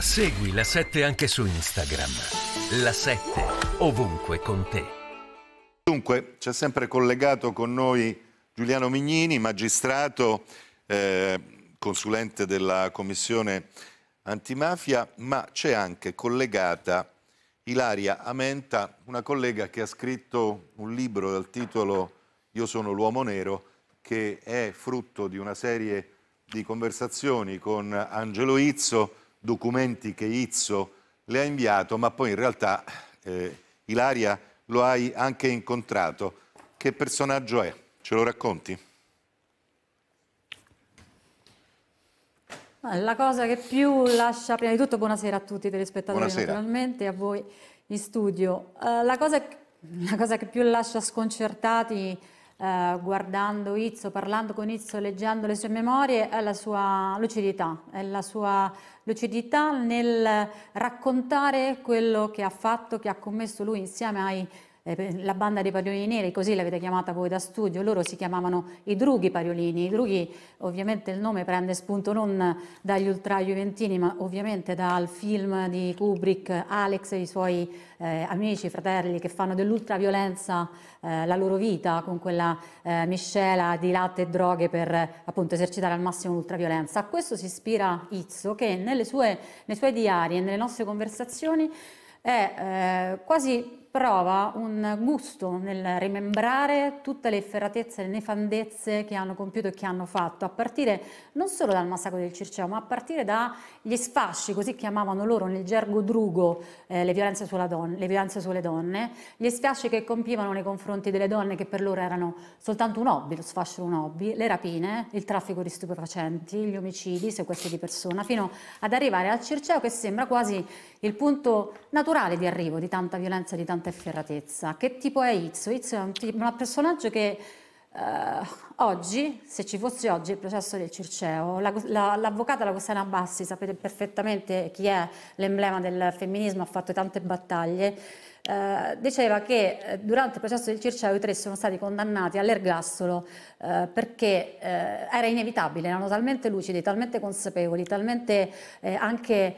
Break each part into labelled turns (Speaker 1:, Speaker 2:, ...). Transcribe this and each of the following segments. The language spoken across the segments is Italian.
Speaker 1: Segui la 7 anche su Instagram. La 7 ovunque con te. Dunque, c'è sempre collegato con noi Giuliano Mignini, magistrato, eh, consulente della Commissione antimafia, ma c'è anche collegata Ilaria Amenta, una collega che ha scritto un libro dal titolo Io sono l'uomo nero, che è frutto di una serie di conversazioni con Angelo Izzo documenti che Izzo le ha inviato, ma poi in realtà eh, Ilaria lo hai anche incontrato. Che personaggio è? Ce lo racconti?
Speaker 2: La cosa che più lascia, prima di tutto, buonasera a tutti i telespettatori, buonasera. naturalmente, a voi in studio. Uh, la, cosa, la, cosa, che più lascia sconcertati eh, guardando Izzo, parlando con Izzo, leggendo le sue memorie, è la sua lucidità, è la sua lucidità nel raccontare quello che ha fatto, che ha commesso lui insieme ai eh, la banda dei pariolini neri, così l'avete chiamata voi da studio, loro si chiamavano i drughi pariolini, i drughi ovviamente il nome prende spunto non dagli ultra juventini ma ovviamente dal film di Kubrick, Alex e i suoi eh, amici, fratelli che fanno dell'ultraviolenza eh, la loro vita con quella eh, miscela di latte e droghe per appunto esercitare al massimo l'ultraviolenza. A questo si ispira Izzo che nelle sue, nei suoi diari e nelle nostre conversazioni è eh, quasi prova un gusto nel rimembrare tutte le efferatezze, le nefandezze che hanno compiuto e che hanno fatto, a partire non solo dal massacro del Circeo, ma a partire dagli sfasci, così chiamavano loro nel gergo drugo eh, le, violenze don- le, violenze sulle donne, gli sfasci che compivano nei confronti delle donne che per loro erano soltanto un hobby, lo sfascio era un hobby, le rapine, il traffico di stupefacenti, gli omicidi, i sequestri di persona, fino ad arrivare al Circeo che sembra quasi il punto naturale di arrivo di tanta violenza, di tanta tanta efferratezza. Che tipo è Izzo? Izzo è un, tipo, un personaggio che eh, oggi, se ci fosse oggi il processo del Circeo, l'avvocata la, la Costana Bassi, sapete perfettamente chi è l'emblema del femminismo, ha fatto tante battaglie, eh, diceva che eh, durante il processo del Circeo i tre sono stati condannati all'ergastolo eh, perché eh, era inevitabile, erano talmente lucidi, talmente consapevoli, talmente eh, anche,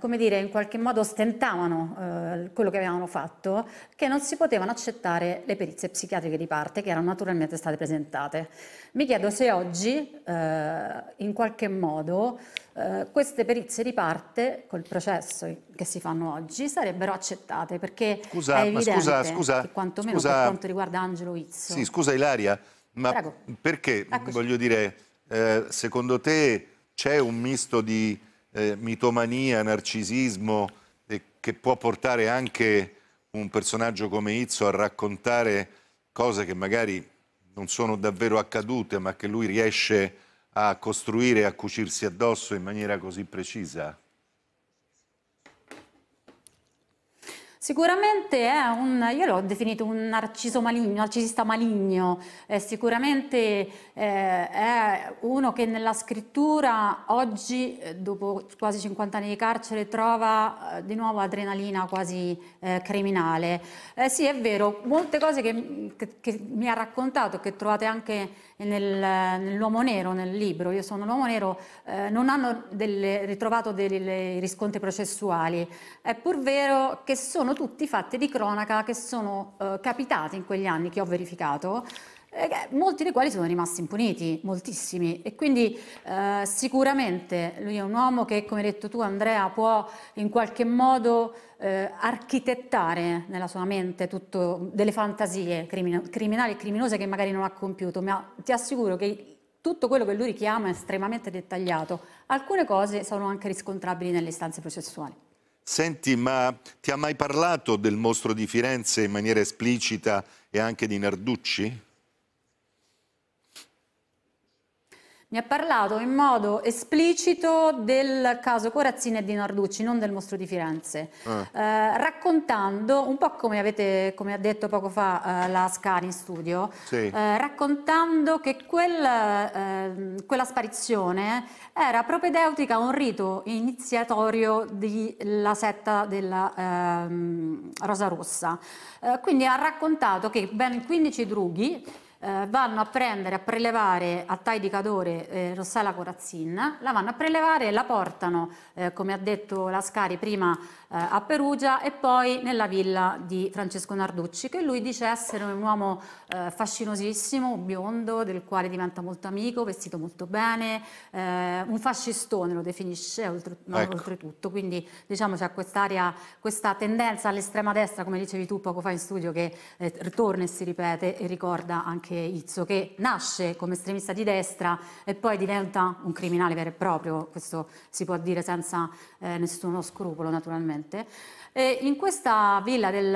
Speaker 2: come dire, in qualche modo stentavano quello che avevano fatto, che non si potevano accettare le perizie psichiatriche di parte che erano naturalmente state presentate. Mi chiedo se oggi, in qualche modo, eh, queste perizie di parte, col processo che si fanno oggi, sarebbero accettate perché scusa, è evidente scusa, scusa, che quantomeno scusa, per quanto riguarda Angelo Izzo... Sì,
Speaker 1: scusa Ilaria, ma Prego. perché, Eccoci. voglio dire, eh, secondo te c'è un misto di eh, mitomania, narcisismo eh, che può portare anche un personaggio come Izzo a raccontare cose che magari non sono davvero accadute, ma che lui riesce a a costruire e a cucirsi addosso in maniera così precisa?
Speaker 2: Sicuramente è un, io l'ho definito un narciso maligno, narcisista maligno, eh, sicuramente eh, è uno che nella scrittura oggi, eh, dopo quasi 50 anni di carcere, trova eh, di nuovo adrenalina quasi eh, criminale. Eh, sì, è vero, molte cose che, che, che, mi ha raccontato, che trovate anche nel, nell'Uomo Nero, nel libro, io sono l'Uomo Nero, non hanno delle, ritrovato dei riscontri processuali. È pur vero che sono sono tutti fatti di cronaca che sono eh, capitati in quegli anni che ho verificato, eh, molti dei quali sono rimasti impuniti, moltissimi. E quindi eh, sicuramente lui è un uomo che, come hai detto tu Andrea, può in qualche modo eh, architettare nella sua mente tutto, delle fantasie crimin criminali e criminose che magari non ha compiuto, ma ti assicuro che tutto quello che lui richiama è estremamente dettagliato. Alcune cose sono anche riscontrabili nelle istanze processuali.
Speaker 1: Senti, ma ti ha mai parlato del mostro di Firenze in maniera esplicita e anche di Narducci?
Speaker 2: mi ha parlato in modo esplicito del caso Corazzini e di Narducci, non del mostro di Firenze, eh. Eh, raccontando, un po' come, avete, come ha detto poco fa eh, la Scari in studio, sì. Eh, raccontando che quel, eh, quella sparizione era propedeutica a un rito iniziatorio della setta della ehm, Rosa Rossa. Eh, quindi ha raccontato che ben 15 drughi eh, vanno a prendere, a prelevare a Tai di Cadore eh, Rossella Corazzin, la vanno a prelevare e la portano, eh, come ha detto Lascari prima, eh, a Perugia e poi nella villa di Francesco Narducci, che lui dice essere un uomo eh, fascinosissimo, biondo, del quale diventa molto amico, vestito molto bene, eh, un fascistone lo definisce oltre, ecco. oltretutto, quindi diciamo c'è quest'area, questa tendenza all'estrema destra, come dicevi tu poco fa in studio, che ritorna e si ripete e ricorda anche anche Izzo, che nasce come estremista di destra e poi diventa un criminale vero e proprio, questo si può dire senza eh, nessuno scrupolo naturalmente. E in questa villa del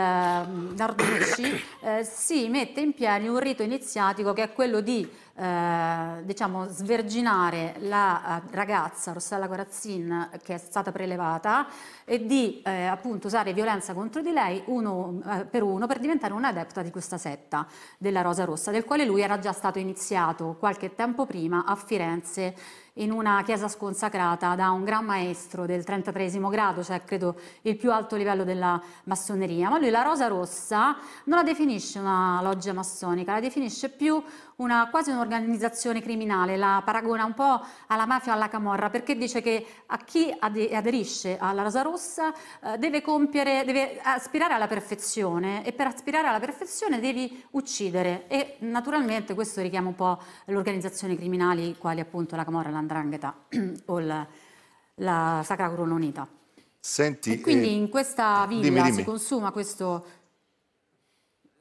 Speaker 2: mm, Narducci eh, si mette in piedi un rito iniziatico che è quello di eh, diciamo, sverginare la eh, ragazza Rossella Corazzin che è stata prelevata e di eh, appunto usare violenza contro di lei uno eh, per uno per diventare un'adepta di questa setta della Rosa Rossa, del quale lui era già stato iniziato qualche tempo prima a Firenze in una chiesa sconsacrata da un gran maestro del 33 grado, cioè credo il più alto livello della massoneria, ma lui la Rosa Rossa non la definisce una loggia massonica, la definisce più una, quasi un'organizzazione criminale, la paragona un po' alla mafia o alla camorra, perché dice che a chi aderisce alla Rosa Rossa eh, deve, compiere, deve aspirare alla perfezione e per aspirare alla perfezione devi uccidere e naturalmente questo richiama un po' le organizzazioni criminali quali appunto la camorra, l'andrangheta o la, la Sacra Corona Unita.
Speaker 1: Senti, e quindi eh, in
Speaker 2: questa villa dimmi, dimmi. si consuma questo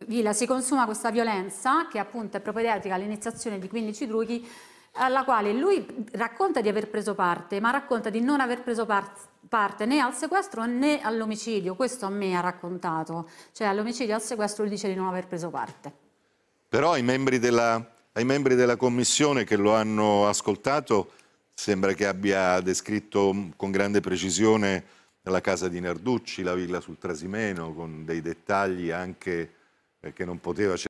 Speaker 2: villa si consuma questa violenza che appunto è propedeutica all'iniziazione di 15 druchi alla quale lui racconta di aver preso parte, ma racconta di non aver preso parte parte né al sequestro né all'omicidio, questo a me ha raccontato, cioè all'omicidio e al sequestro lui dice di non aver preso parte.
Speaker 1: Però ai membri, della, ai membri della commissione che lo hanno ascoltato sembra che abbia descritto mm, con grande precisione la casa di Narducci, la villa sul Trasimeno, con dei dettagli anche perché non poteva